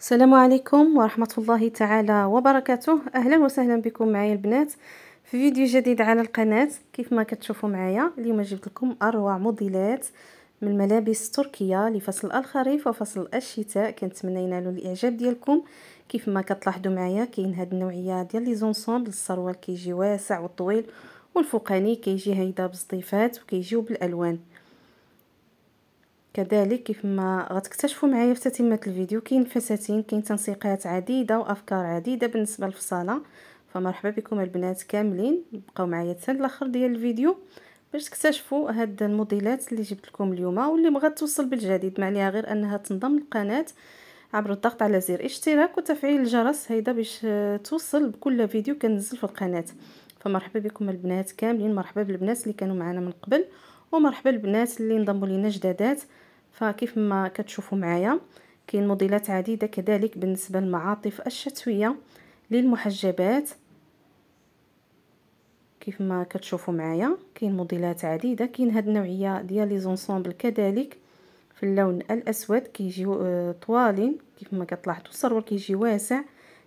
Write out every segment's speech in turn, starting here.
السلام عليكم ورحمة الله تعالى وبركاته أهلا وسهلا بكم معايا البنات في فيديو جديد على القناة كيف ما كتشوفوا معايا اليوم جبت لكم أروع موديلات من الملابس التركية لفصل الخريف وفصل الشتاء كنتمنى ينالوا الإعجاب ديالكم كيف ما كتلاحظوا معايا كاين هاد النوعية ديال لي زونسومبل السروال كيجي واسع وطويل والفوقاني كيجي هيدا بالصيفات وكيجيو بالألوان كذلك كيف ما غتكتشفوا معايا في تتمه الفيديو كاين فساتين كاين تنسيقات عديده وافكار عديده بالنسبه للفصاله فمرحبا بكم البنات كاملين بقاو معايا حتى الاخر ديال الفيديو باش تكتشفوا هاد الموديلات اللي جبت لكم اليوم واللي بغات توصل بالجديد ما عليها غير انها تنضم للقناه عبر الضغط على زر اشتراك وتفعيل الجرس هيدا باش توصل بكل فيديو كنزل في القناه فمرحبا بكم البنات كاملين مرحبا بالبنات اللي كانوا معنا من قبل ومرحبا البنات اللي انضموا لينا جدادات فكيف ما كتشوفوا معايا كاين موديلات عديده كذلك بالنسبه للمعاطف الشتويه للمحجبات كيف ما كتشوفوا معايا كاين موديلات عديده كاين هاد النوعيه ديال لي زونسومبل كذلك في اللون الاسود كيجيو آه، طوالين كيف ما كتلاحظوا الصرور كيجي واسع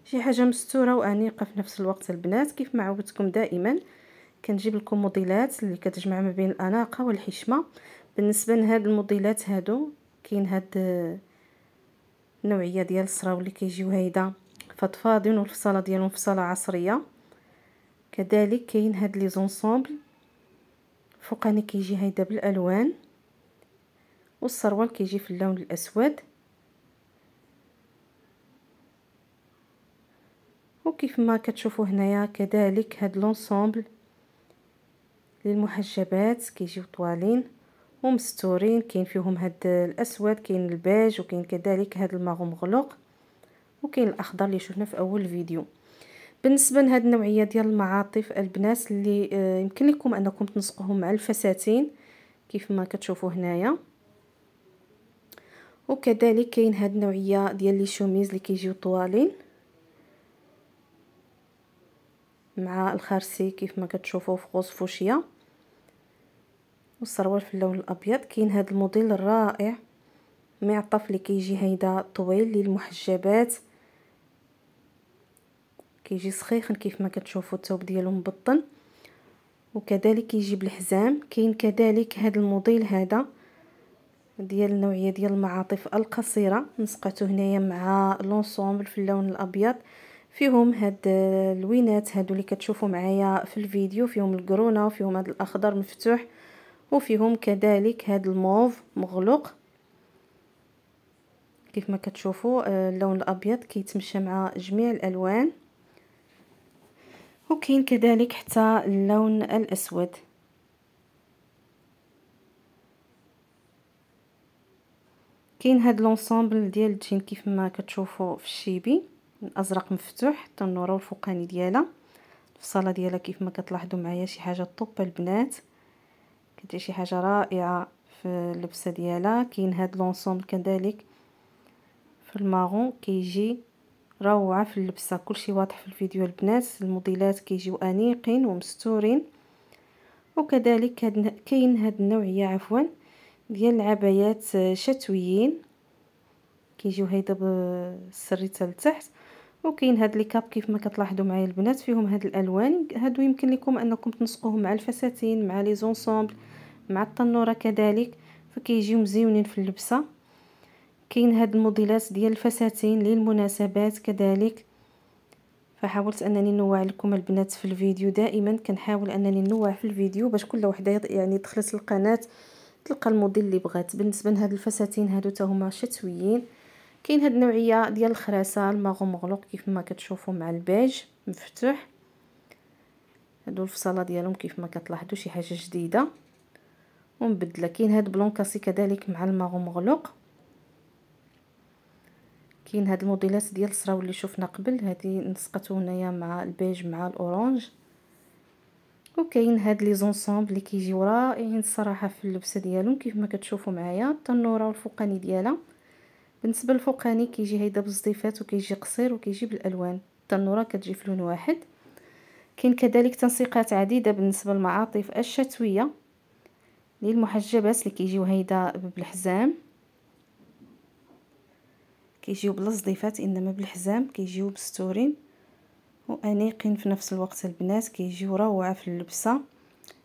شي حاجه مستوره وانيقه في نفس الوقت البنات كيف ما عودتكم دائما كنجيب لكم موديلات اللي كتجمع ما بين الاناقه والحشمه بالنسبه لهاد الموديلات هادو كاين هاد النوعيه آه، ديال الصراو اللي كيجيو هيدا فضفاضين والفصاله ديالهم فصاله عصريه كذلك كاين هاد لي زونسومبل فوقاني كيجي هيدا بالالوان والسروال كيجي في اللون الاسود وكيف ما كتشوفوا هنايا كذلك هاد لونسومبل للمحجبات كيجيو طوالين ومستورين كاين فيهم هاد الاسود كاين البيج وكاين كذلك هاد الماغو مغلوق وكاين الاخضر اللي شفنا في اول فيديو بالنسبه لهاد النوعيه ديال المعاطف البنات اللي آه، يمكن لكم انكم تنسقوهم مع الفساتين كيف ما كتشوفوا هنايا وكذلك كاين هاد النوعيه ديال لي شوميز اللي كيجيو طوالين مع الخرسي كيف ما كتشوفوا في غوص فوشيه والسروال في اللون الابيض كاين هذا الموديل الرائع مع الطفل كيجي هيدا طويل للمحجبات كيجي سخيخن كيف ما كتشوفوا الثوب ديالو مبطن وكذلك كيجي بالحزام كاين كذلك هذا الموديل هذا ديال النوعيه ديال المعاطف القصيره نسقته هنايا مع لونسومبل في اللون الابيض فيهم هاد اللوينات هادو اللي كتشوفوا معايا في الفيديو فيهم القرونه وفيهم هاد الاخضر مفتوح وفيهم كذلك هاد الموف مغلق كيف ما كتشوفوا آه، اللون الابيض كيتمشى مع جميع الالوان وكاين كذلك حتى اللون الاسود كاين هاد لونسومبل ديال الجين كيف ما كتشوفوا في الشيبي الازرق مفتوح حتى النوره الفوقاني ديالها الفصاله ديالها كيف ما كتلاحظوا معايا شي حاجه طوب البنات كدير شي حاجه رائعه في اللبسه ديالها كاين هاد لونسومبل كذلك في الماغون كيجي روعه في اللبسه كلشي واضح في الفيديو البنات الموديلات كيجيو انيقين ومستورين وكذلك هاد كاين هاد النوعيه عفوا ديال العبايات شتويين كيجيو هيدا بالسريته لتحت وكاين هاد لي كاب كيف ما كتلاحظوا معايا البنات فيهم هاد الالوان هادو يمكن لكم انكم تنسقوهم مع الفساتين مع لي زونسومبل مع التنوره كذلك فكيجيو مزيونين في اللبسه كاين هاد الموديلات ديال الفساتين للمناسبات كذلك فحاولت انني نوع لكم البنات في الفيديو دائما كنحاول انني نوع في الفيديو باش كل وحده يعني دخلت القناه تلقى الموديل اللي بغات بالنسبه لهاد الفساتين هادو حتى هما شتويين كاين هاد النوعيه ديال الخراسه الماغو مغلوق كيف ما كتشوفوا مع البيج مفتوح هادو الفصاله ديالهم كيف ما كتلاحظوا شي حاجه جديده ومبدله كاين هاد بلونكاسي كذلك مع الماغو مغلوق كاين هاد الموديلات ديال الصراو اللي شفنا قبل هادي نسقته هنايا مع البيج مع الاورانج وكاين هاد لي زونسومبل اللي كيجيو رائعين الصراحه في اللبسه ديالهم كيف ما كتشوفوا معايا التنوره والفوقاني ديالها بالنسبه للفوقاني كيجي هيدا بالزديفات وكيجي قصير وكيجي بالالوان التنوره كتجي في لون واحد كاين كذلك تنسيقات عديده بالنسبه للمعاطف الشتويه للمحجبات اللي كيجيو هيدا بالحزام كيجيو بلا زديفات انما بالحزام كيجيو بستورين وانيقين في نفس الوقت البنات كيجيو روعه في اللبسه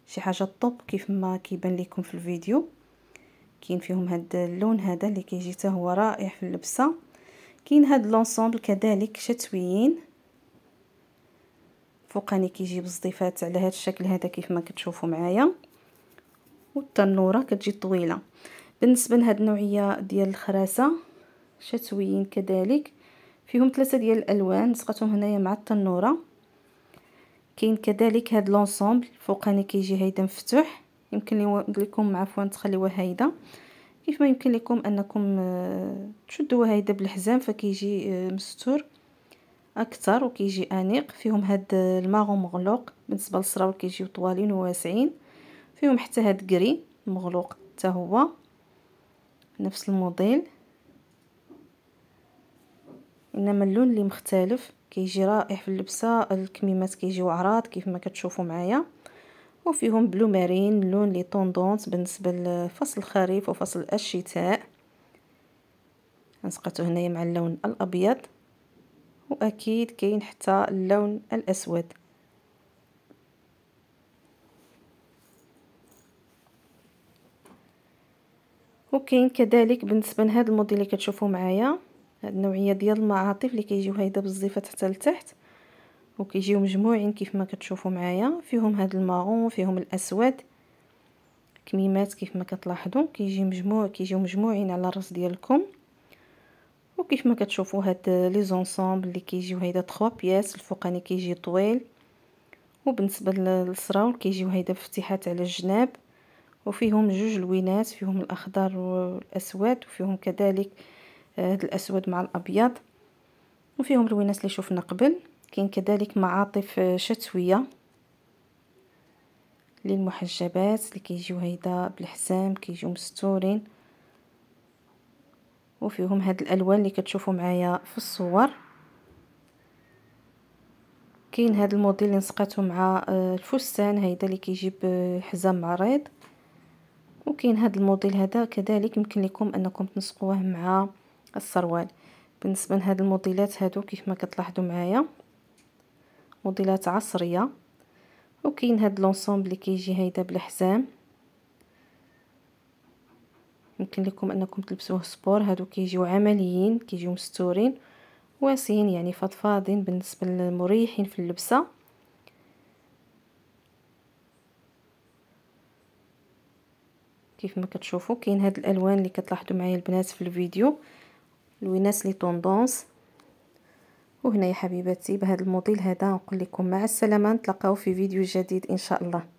شي حاجه طوب كيف ما كيبان لكم في الفيديو كاين فيهم هاد اللون هذا اللي كيجي حتى هو رائع في اللبسه كاين هاد لونسومبل كذلك شتويين فوقاني كيجي بزديفات على هاد الشكل هذا كيف ما كتشوفوا معايا والتنوره كتجي طويله بالنسبه لهاد النوعيه ديال الخراسه شتويين كذلك فيهم ثلاثه ديال الالوان لصقتهم هنايا مع التنوره كاين كذلك هاد لونسومبل فوقاني كيجي هيدا مفتوح يمكن لكم عفوا تخليوها هايده كيف ما يمكن لكم انكم آه، تشدوا هايده بالحزام فكيجي آه، مستور اكثر وكيجي انيق فيهم هاد آه، الماغو مغلوق بالنسبه للصراو كيجيو طوالين وواسعين فيهم حتى هاد كري مغلوق حتى هو نفس الموديل انما اللون اللي مختلف كيجي رائع في اللبسه الكميمات كيجيو عراض كيف ما كتشوفوا معايا وفيهم بلو مارين لون لي طوندونس بالنسبه لفصل الخريف وفصل الشتاء نسقته هنايا مع اللون الابيض واكيد كاين حتى اللون الاسود وكاين كذلك بالنسبه لهذا الموديل اللي كتشوفوا معايا هاد النوعيه ديال المعاطف اللي كيجيو هيدا بالزيفه حتى لتحت وكيجيو مجموعين كيف ما كتشوفوا معايا فيهم هاد المارون فيهم الاسود كميمات كيف ما كتلاحظوا كيجي مجموع كيجيو مجموعين على الراس ديالكم وكيف ما كتشوفوا هاد لي زونسومبل اللي كيجيو هيدا 3 بياس الفوقاني كيجي طويل وبالنسبه للسراول كيجيو هيدا فتحات على الجناب وفيهم جوج لوينات فيهم الاخضر والاسود وفيهم كذلك آه، هاد الاسود مع الابيض وفيهم لوينات اللي شوفنا قبل كاين كذلك معاطف آه، شتويه للمحجبات اللي كيجيو هيدا بالحزام كيجيو مستورين وفيهم هاد الالوان اللي كتشوفوا معايا في الصور كاين هاد الموديل اللي نسقاتو مع آه، الفستان هيدا اللي كيجيب حزام عريض وكاين هاد الموديل هذا كذلك يمكن لكم انكم تنسقوه مع السروال بالنسبه لهاد الموديلات هادو كيف ما كتلاحظوا معايا موديلات عصريه وكاين هاد لونسومبل اللي كيجي هيدا بالحزام يمكن لكم انكم تلبسوه سبور هادو كيجيو عمليين كيجيو مستورين واسين يعني فضفاضين بالنسبه للمريحين في اللبسه كيف ما كتشوفوا كاين هاد الالوان اللي كتلاحظوا معايا البنات في الفيديو لوينات لي طوندونس وهنا يا حبيباتي بهذا الموديل هذا نقول لكم مع السلامه نتلاقاو في فيديو جديد ان شاء الله